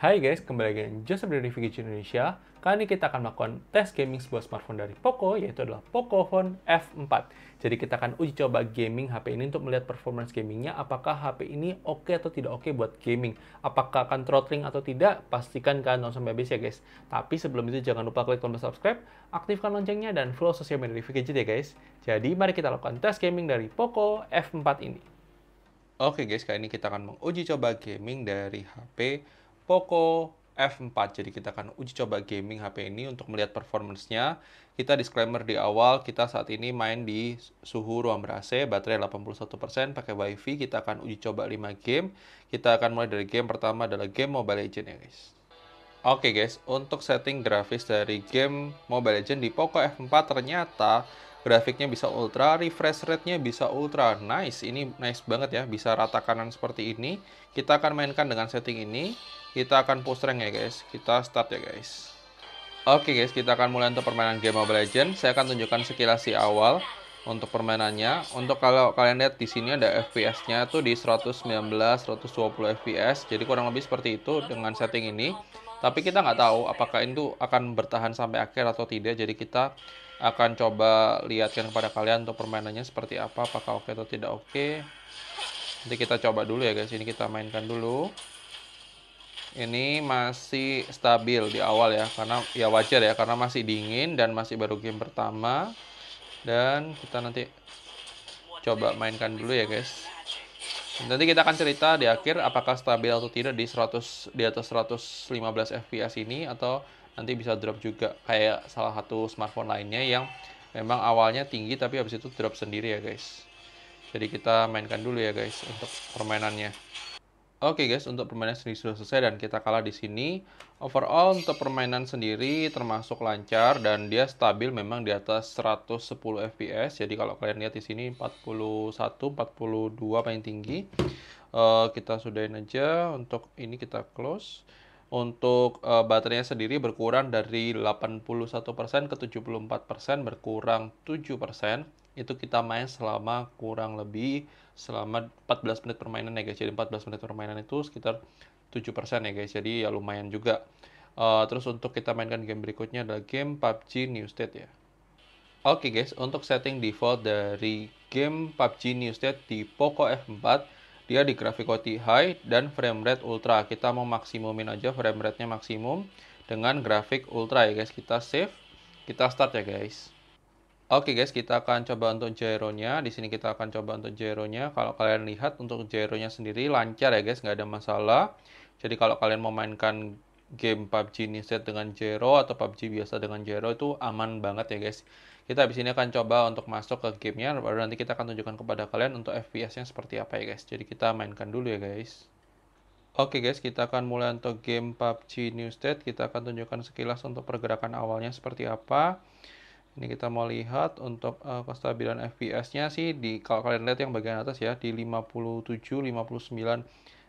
Hai guys, kembali lagi dengan Joseph dari VGC Indonesia. Kali ini kita akan melakukan tes gaming sebuah smartphone dari Poco, yaitu adalah Poco Phone F4. Jadi kita akan uji coba gaming HP ini untuk melihat performance gamingnya, apakah HP ini oke okay atau tidak oke okay buat gaming. Apakah akan throttling atau tidak, pastikan kalian nonton sampai habis ya guys. Tapi sebelum itu jangan lupa klik tombol subscribe, aktifkan loncengnya, dan follow sosial media dari VGC ya guys. Jadi mari kita lakukan tes gaming dari Poco F4 ini. Oke okay guys, kali ini kita akan menguji coba gaming dari HP Poco F4. Jadi kita akan uji coba gaming HP ini untuk melihat performance-nya. Kita disclaimer di awal, kita saat ini main di suhu ruang ber-AC, baterai 81%, pakai WiFi. Kita akan uji coba 5 game. Kita akan mulai dari game pertama adalah game Mobile Legends ya guys. Oke okay guys, untuk setting grafis dari game Mobile Legends di Poco F4 ternyata grafiknya bisa ultra, refresh rate-nya bisa ultra. Nice, ini nice banget ya, bisa rata kanan seperti ini. Kita akan mainkan dengan setting ini. Kita akan post rank ya guys, kita start ya guys. Oke guys, kita akan mulai untuk permainan game Mobile Legends. Saya akan tunjukkan sekilas di awal untuk permainannya. Untuk kalau kalian lihat di sini ada FPS-nya tuh di 119 120 FPS. Jadi kurang lebih seperti itu dengan setting ini. Tapi kita nggak tahu apakah itu akan bertahan sampai akhir atau tidak. Jadi kita akan coba lihatkan kepada kalian untuk permainannya seperti apa apakah oke atau tidak oke nanti kita coba dulu ya guys ini kita mainkan dulu ini masih stabil di awal ya karena ya wajar ya karena masih dingin dan masih baru game pertama dan kita nanti coba mainkan dulu ya guys nanti kita akan cerita di akhir apakah stabil atau tidak di 100 di atas 115 fps ini atau nanti bisa drop juga kayak salah satu smartphone lainnya yang memang awalnya tinggi tapi habis itu drop sendiri ya guys jadi kita mainkan dulu ya guys untuk permainannya Oke okay guys, untuk permainan sendiri sudah selesai dan kita kalah di sini. Overall untuk permainan sendiri termasuk lancar dan dia stabil memang di atas 110 fps. Jadi kalau kalian lihat di sini 41, 42 paling tinggi. Uh, kita sudahin aja untuk ini kita close untuk uh, baterainya sendiri berkurang dari 81% ke 74% berkurang 7% itu kita main selama kurang lebih selama 14 menit permainan ya guys jadi 14 menit permainan itu sekitar 7% ya guys jadi ya lumayan juga uh, terus untuk kita mainkan game berikutnya adalah game PUBG New State ya oke okay guys untuk setting default dari game PUBG New State di Poco F4 dia di grafik OTI high dan frame rate ultra. Kita mau maksimumin aja frame rate-nya maksimum dengan grafik ultra ya guys. Kita save, kita start ya guys. Oke okay guys, kita akan coba untuk nya Di sini kita akan coba untuk nya Kalau kalian lihat untuk nya sendiri lancar ya guys, nggak ada masalah. Jadi kalau kalian memainkan game PUBG ini set dengan gyro atau PUBG biasa dengan gyro itu aman banget ya guys kita habis ini akan coba untuk masuk ke gamenya baru nanti kita akan tunjukkan kepada kalian untuk FPS-nya seperti apa ya guys jadi kita mainkan dulu ya guys Oke guys, kita akan mulai untuk game PUBG New State. Kita akan tunjukkan sekilas untuk pergerakan awalnya seperti apa. Ini kita mau lihat untuk uh, kestabilan FPS-nya sih di kalau kalian lihat yang bagian atas ya di 57 59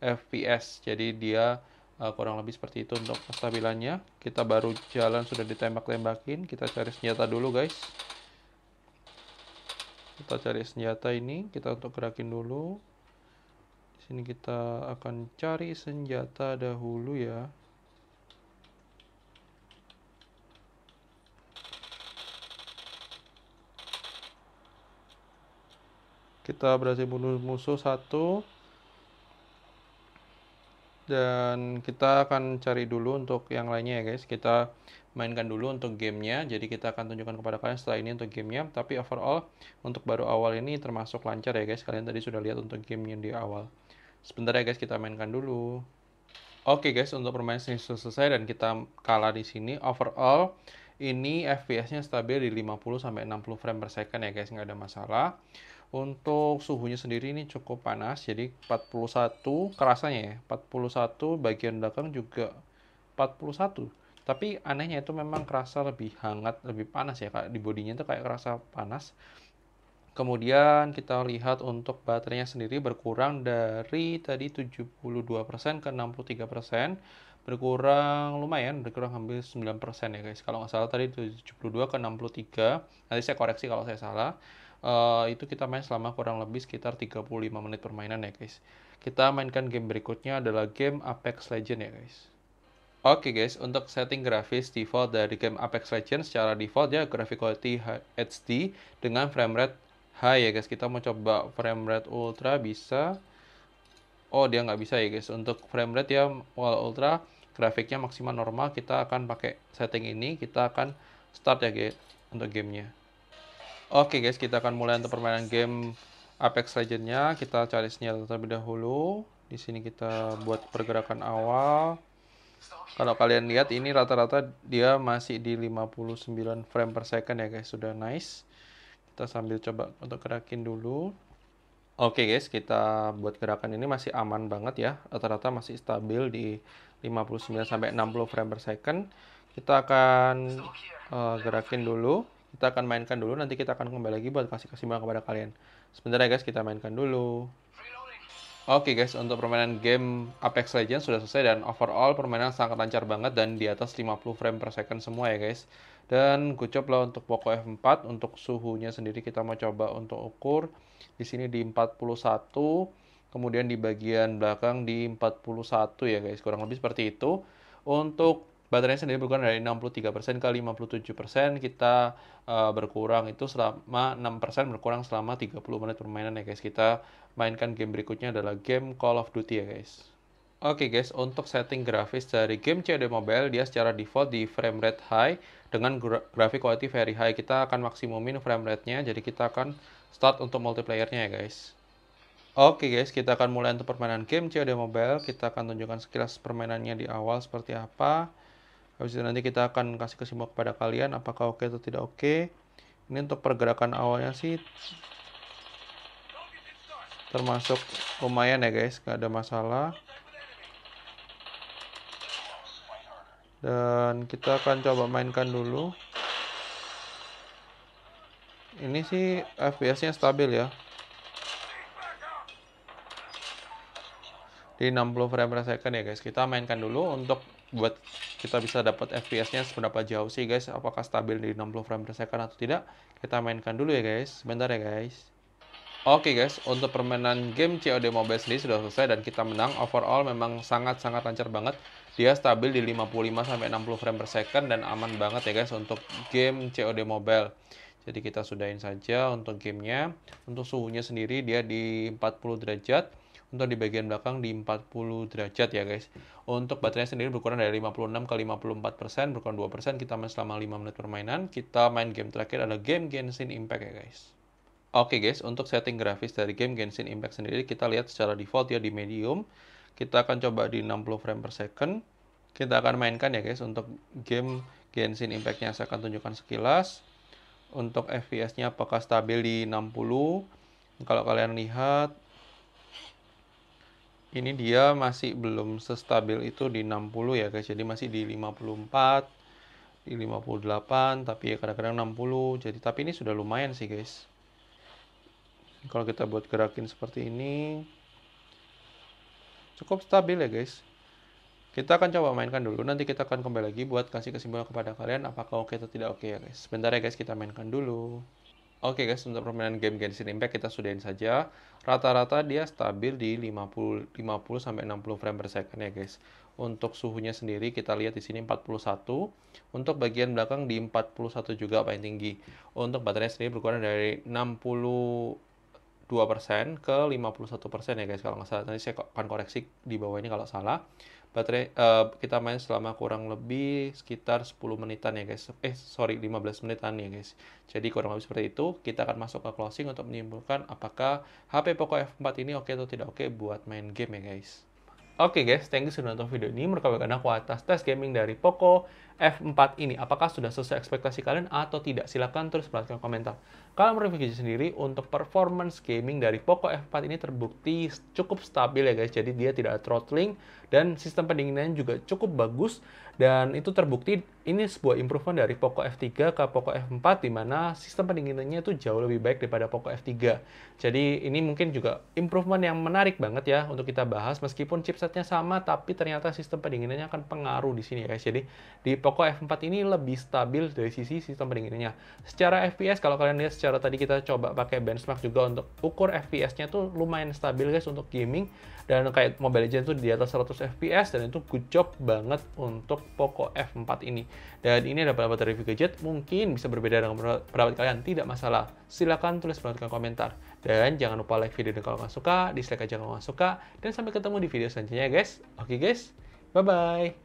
FPS. Jadi dia uh, kurang lebih seperti itu untuk kestabilannya kita baru jalan sudah ditembak-tembakin kita cari senjata dulu guys kita cari senjata ini kita untuk gerakin dulu di sini kita akan cari senjata dahulu ya kita berhasil bunuh musuh satu dan kita akan cari dulu untuk yang lainnya ya guys kita mainkan dulu untuk gamenya jadi kita akan tunjukkan kepada kalian setelah ini untuk gamenya tapi overall untuk baru awal ini termasuk lancar ya guys kalian tadi sudah lihat untuk gamenya di awal sebentar ya guys kita mainkan dulu oke guys untuk permainan sudah selesai dan kita kalah di sini overall ini FPS-nya stabil di 50 sampai 60 frame per second ya guys nggak ada masalah untuk suhunya sendiri ini cukup panas, jadi 41 kerasanya ya, 41 bagian belakang juga 41. Tapi anehnya itu memang kerasa lebih hangat, lebih panas ya, Kak. Di bodinya itu kayak kerasa panas. Kemudian kita lihat untuk baterainya sendiri berkurang dari tadi 72% ke 63%. Berkurang lumayan, berkurang hampir 9% ya guys. Kalau nggak salah tadi 72 ke 63. Nanti saya koreksi kalau saya salah uh, itu kita main selama kurang lebih sekitar 35 menit permainan ya guys. Kita mainkan game berikutnya adalah game Apex Legends ya guys. Oke okay guys, untuk setting grafis default dari game Apex Legends secara default ya graphic quality HD dengan frame rate high ya guys. Kita mau coba frame rate ultra bisa. Oh dia nggak bisa ya guys. Untuk frame rate ya wall ultra grafiknya maksimal normal kita akan pakai setting ini. Kita akan start ya guys untuk gamenya. Oke okay guys, kita akan mulai untuk permainan game Apex Legends-nya. Kita cari sinyal terlebih dahulu. Di sini kita buat pergerakan awal. Kalau kalian lihat ini rata-rata dia masih di 59 frame per second ya guys, sudah nice. Kita sambil coba untuk gerakin dulu. Oke okay guys, kita buat gerakan ini masih aman banget ya. Rata-rata masih stabil di 59 sampai 60 frame per second. Kita akan uh, gerakin dulu kita akan mainkan dulu nanti kita akan kembali lagi buat kasih kesimpulan kepada kalian sebentar ya guys kita mainkan dulu Oke okay guys, untuk permainan game Apex Legends sudah selesai dan overall permainan sangat lancar banget dan di atas 50 frame per second semua ya guys. Dan kucop lah untuk Poco F4, untuk suhunya sendiri kita mau coba untuk ukur di sini di 41, kemudian di bagian belakang di 41 ya guys, kurang lebih seperti itu. Untuk baterainya sendiri berkurang dari 63% ke 57%, kita uh, berkurang itu selama 6% berkurang selama 30 menit permainan ya guys. Kita mainkan game berikutnya adalah game Call of Duty ya guys. Oke okay guys, untuk setting grafis dari game COD Mobile, dia secara default di frame rate high dengan grafik quality very high. Kita akan maksimumin frame rate-nya, jadi kita akan start untuk multiplayer-nya ya guys. Oke okay guys, kita akan mulai untuk permainan game COD Mobile. Kita akan tunjukkan sekilas permainannya di awal seperti apa. Habis itu nanti kita akan kasih kesimpulan kepada kalian apakah oke atau tidak oke. Ini untuk pergerakan awalnya sih termasuk lumayan ya guys, nggak ada masalah. Dan kita akan coba mainkan dulu. Ini sih FPS-nya stabil ya. di 60 frame per second ya guys kita mainkan dulu untuk buat kita bisa dapat FPS-nya seberapa jauh sih guys, apakah stabil di 60 frame per second atau tidak. Kita mainkan dulu ya guys, sebentar ya guys. Oke okay guys, untuk permainan game COD Mobile sendiri sudah selesai dan kita menang. Overall memang sangat-sangat lancar banget. Dia stabil di 55 60 frame per second dan aman banget ya guys untuk game COD Mobile. Jadi kita sudahin saja untuk gamenya. Untuk suhunya sendiri dia di 40 derajat untuk di bagian belakang di 40 derajat ya guys. Untuk baterainya sendiri berkurang dari 56 ke 54%, berkurang 2%, kita main selama 5 menit permainan. Kita main game terakhir ada game Genshin Impact ya guys. Oke guys, untuk setting grafis dari game Genshin Impact sendiri kita lihat secara default ya di medium. Kita akan coba di 60 frame per second. Kita akan mainkan ya guys untuk game Genshin Impact-nya saya akan tunjukkan sekilas. Untuk FPS-nya apakah stabil di 60? Kalau kalian lihat ini dia masih belum sestabil itu di 60 ya guys jadi masih di 54 di 58 tapi ya kadang-kadang 60 jadi tapi ini sudah lumayan sih guys kalau kita buat gerakin seperti ini cukup stabil ya guys kita akan coba mainkan dulu nanti kita akan kembali lagi buat kasih kesimpulan kepada kalian apakah oke atau tidak oke ya guys sebentar ya guys kita mainkan dulu Oke okay guys, untuk permainan game Genshin Impact kita sudahin saja. Rata-rata dia stabil di 50 50 60 frame per second ya guys. Untuk suhunya sendiri kita lihat di sini 41. Untuk bagian belakang di 41 juga paling tinggi. Untuk baterainya sendiri berkurang dari 62% ke 51% ya guys kalau nggak salah. Nanti saya akan koreksi di bawah ini kalau salah baterai uh, kita main selama kurang lebih sekitar 10 menitan ya guys eh sorry 15 menitan ya guys jadi kurang lebih seperti itu kita akan masuk ke closing untuk menyimpulkan apakah HP Poco F4 ini oke okay atau tidak oke okay buat main game ya guys Oke okay guys, thank you sudah nonton video ini. Merupakan aku atas tes gaming dari Poco F4 ini apakah sudah sesuai ekspektasi kalian atau tidak? Silahkan terus perhatikan komentar. Kalau menurut Vicky sendiri, untuk performance gaming dari Poco F4 ini terbukti cukup stabil ya guys. Jadi dia tidak ada throttling dan sistem pendinginannya juga cukup bagus. Dan itu terbukti ini sebuah improvement dari Poco F3 ke Poco F4 di mana sistem pendinginannya itu jauh lebih baik daripada Poco F3. Jadi ini mungkin juga improvement yang menarik banget ya untuk kita bahas meskipun chipsetnya sama tapi ternyata sistem pendinginannya akan pengaruh di sini ya guys. Jadi di Poco F4 ini lebih stabil dari sisi sistem pendinginnya. Secara FPS, kalau kalian lihat secara tadi kita coba pakai benchmark juga untuk ukur FPS-nya tuh lumayan stabil guys untuk gaming. Dan kayak Mobile Legends tuh di atas 100 FPS dan itu good job banget untuk Poco F4 ini. Dan ini ada pendapat dari gadget, mungkin bisa berbeda dengan pendapat kalian, tidak masalah. Silahkan tulis pendapat komentar. Dan jangan lupa like video ini kalau nggak suka, dislike aja kalau nggak suka. Dan sampai ketemu di video selanjutnya guys. Oke guys, bye-bye.